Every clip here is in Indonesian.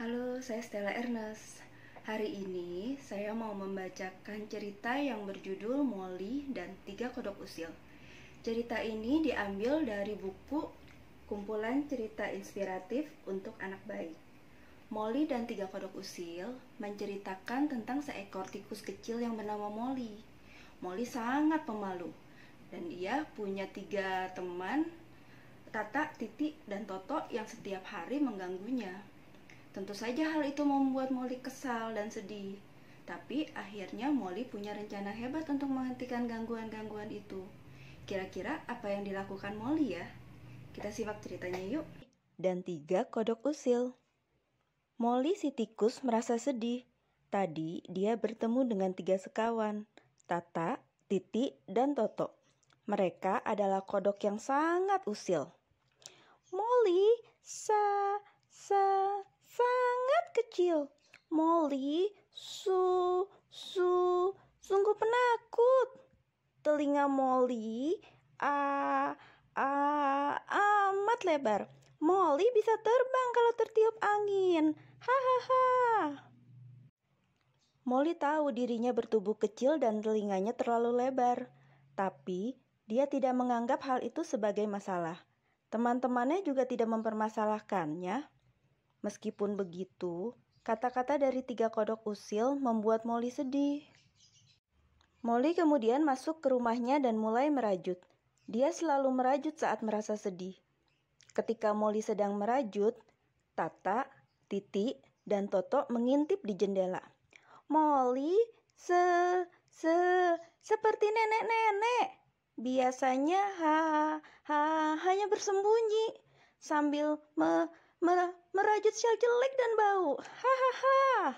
Halo, saya Stella Ernest. Hari ini saya mau membacakan cerita yang berjudul Molly dan Tiga Kodok Usil. Cerita ini diambil dari buku Kumpulan Cerita Inspiratif untuk Anak Baik. Molly dan Tiga Kodok Usil menceritakan tentang seekor tikus kecil yang bernama Molly. Molly sangat pemalu dan dia punya tiga teman Tata, Titi, dan Toto yang setiap hari mengganggunya. Tentu saja hal itu membuat Molly kesal dan sedih. Tapi akhirnya Molly punya rencana hebat untuk menghentikan gangguan-gangguan itu. Kira-kira apa yang dilakukan Molly ya? Kita simak ceritanya yuk. Dan tiga kodok usil. Molly si tikus merasa sedih. Tadi dia bertemu dengan tiga sekawan, Tata, Titi, dan Toto. Mereka adalah kodok yang sangat usil. Molly sa sa sangat kecil. Molly su su sungguh penakut. Telinga Molly a a amat lebar. Molly bisa terbang kalau tertiup angin. Hahaha. Molly tahu dirinya bertubuh kecil dan telinganya terlalu lebar, tapi dia tidak menganggap hal itu sebagai masalah. Teman-temannya juga tidak mempermasalahkannya. Meskipun begitu, kata-kata dari tiga kodok usil membuat Molly sedih. Molly kemudian masuk ke rumahnya dan mulai merajut. Dia selalu merajut saat merasa sedih. Ketika Molly sedang merajut, Tata, Titi, dan Toto mengintip di jendela. Molly, se, se, seperti nenek-nenek. Biasanya ha, ha hanya bersembunyi sambil me, me, merajut sel jelek dan bau. Hahaha.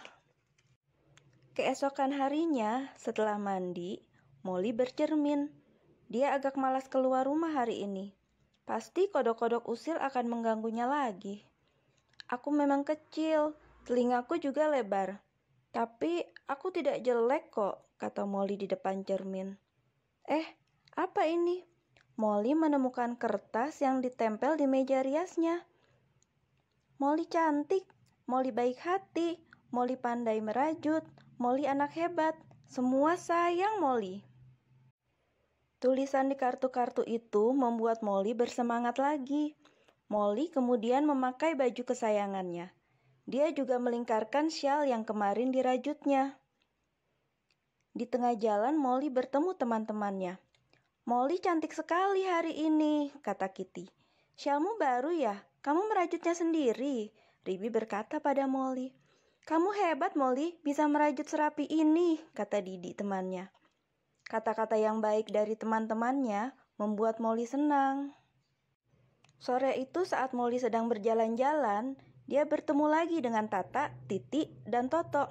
Keesokan harinya, setelah mandi, Molly bercermin. Dia agak malas keluar rumah hari ini. Pasti kodok-kodok usil akan mengganggunya lagi. Aku memang kecil, telingaku juga lebar. Tapi aku tidak jelek kok, kata Molly di depan cermin. Eh, apa ini? Molly menemukan kertas yang ditempel di meja riasnya. Molly cantik, Molly baik hati, Molly pandai merajut, Molly anak hebat, semua sayang Molly. Tulisan di kartu-kartu itu membuat Molly bersemangat lagi. Molly kemudian memakai baju kesayangannya. Dia juga melingkarkan shawl yang kemarin dirajutnya. Di tengah jalan, Molly bertemu teman-temannya. Molly cantik sekali hari ini, kata Kitty. Shalmu baru ya, kamu merajutnya sendiri, Ribi berkata pada Molly. Kamu hebat Molly, bisa merajut serapi ini, kata Didi temannya. Kata-kata yang baik dari teman-temannya membuat Molly senang. Sore itu saat Molly sedang berjalan-jalan, dia bertemu lagi dengan Tata, Titi, dan Toto.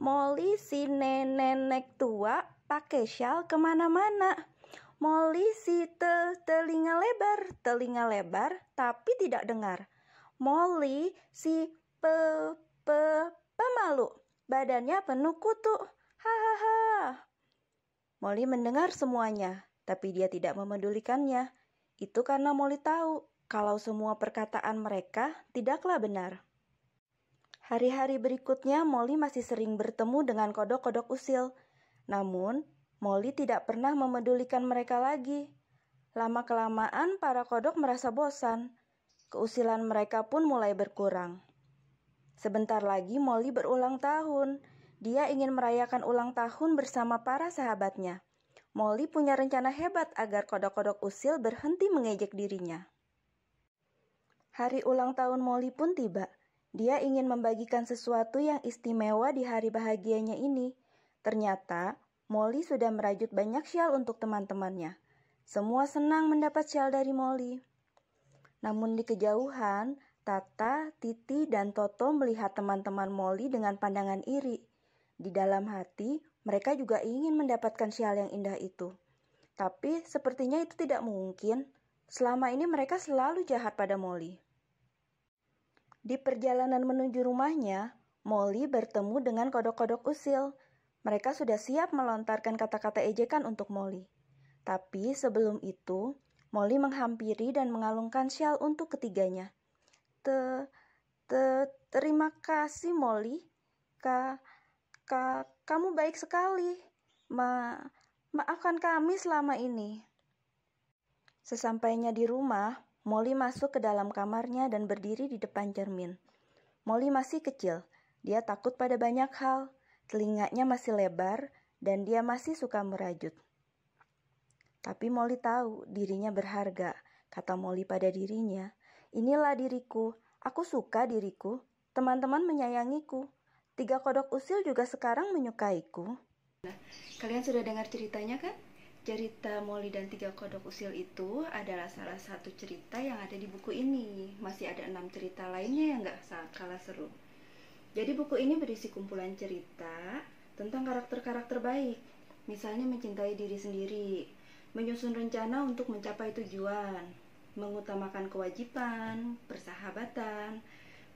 Molly si nenek tua pakai shawl kemana-mana. Molly si te, telinga lebar, telinga lebar, tapi tidak dengar. Molly si pe, pe, pemalu, badannya penuh kutu. Hahaha. Molly mendengar semuanya, tapi dia tidak memedulikannya. Itu karena Molly tahu kalau semua perkataan mereka tidaklah benar. Hari-hari berikutnya, Molly masih sering bertemu dengan kodok-kodok usil. Namun, Molly tidak pernah memedulikan mereka lagi. Lama-kelamaan para kodok merasa bosan. Keusilan mereka pun mulai berkurang. Sebentar lagi Molly berulang tahun. Dia ingin merayakan ulang tahun bersama para sahabatnya. Molly punya rencana hebat agar kodok-kodok usil berhenti mengejek dirinya. Hari ulang tahun Molly pun tiba. Dia ingin membagikan sesuatu yang istimewa di hari bahagianya ini. Ternyata, Molly sudah merajut banyak shawl untuk teman-temannya. Semua senang mendapat shawl dari Molly. Namun di kejauhan, Tata, Titi, dan Toto melihat teman-teman Molly dengan pandangan iri. Di dalam hati, mereka juga ingin mendapatkan shawl yang indah itu. Tapi sepertinya itu tidak mungkin. Selama ini mereka selalu jahat pada Molly. Di perjalanan menuju rumahnya, Molly bertemu dengan kodok-kodok usil. Mereka sudah siap melontarkan kata-kata ejekan untuk Molly. Tapi sebelum itu, Molly menghampiri dan mengalungkan shawl untuk ketiganya. Te, te, terima kasih Molly. Ka, ka, kamu baik sekali. Ma, maafkan kami selama ini. Sesampainya di rumah, Molly masuk ke dalam kamarnya dan berdiri di depan cermin. Molly masih kecil, dia takut pada banyak hal. Telinganya masih lebar dan dia masih suka merajut. Tapi Molly tahu dirinya berharga, kata Molly pada dirinya. Inilah diriku, aku suka diriku, teman-teman menyayangiku. Tiga kodok usil juga sekarang menyukaiku. Nah, kalian sudah dengar ceritanya kan? Cerita Molly dan Tiga Kodok Usil itu adalah salah satu cerita yang ada di buku ini. Masih ada enam cerita lainnya yang gak kalah seru. Jadi buku ini berisi kumpulan cerita tentang karakter-karakter baik, misalnya mencintai diri sendiri, menyusun rencana untuk mencapai tujuan, mengutamakan kewajiban, persahabatan,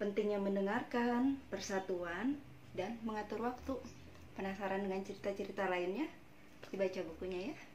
pentingnya mendengarkan, persatuan, dan mengatur waktu. Penasaran dengan cerita-cerita lainnya? Dibaca bukunya ya.